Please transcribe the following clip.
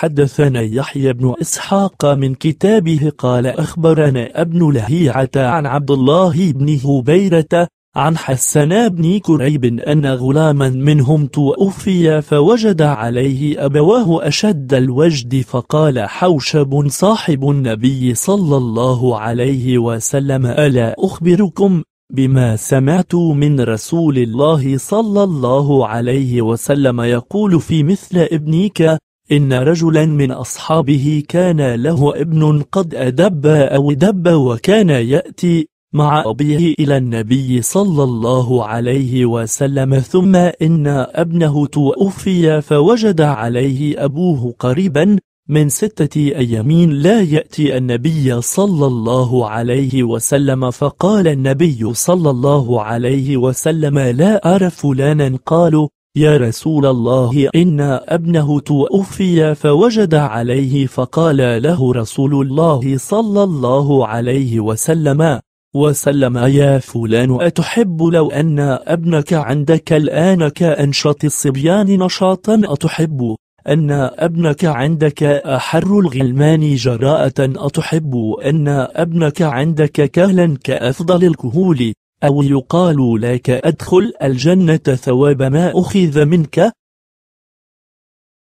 حدثنا يحيى بن إسحاق من كتابه قال أخبرنا ابن لهيعة عن عبد الله بن هبيرة عن حسنا بن كريب أن غلاما منهم توفي فوجد عليه أبواه أشد الوجد فقال حوشب صاحب النبي صلى الله عليه وسلم ألا أخبركم بما سمعت من رسول الله صلى الله عليه وسلم يقول في مثل ابنك إن رجلا من أصحابه كان له ابن قد أدب أو دب وكان يأتي مع أبيه إلى النبي صلى الله عليه وسلم ثم إن ابنه توفي فوجد عليه أبوه قريبا من ستة أيامين لا يأتي النبي صلى الله عليه وسلم فقال النبي صلى الله عليه وسلم لا أرى فلانا قالوا يا رسول الله إن ابنه توفي فوجد عليه فقال له رسول الله صلى الله عليه وسلم وسلم يا فلان أتحب لو أن ابنك عندك الآن كأنشط الصبيان نشاطا أتحب أن ابنك عندك أحر الغلمان جراءة أتحب أن ابنك عندك كهلا كأفضل الكهول أو يقال لك أدخل الجنة ثواب ما أخذ منك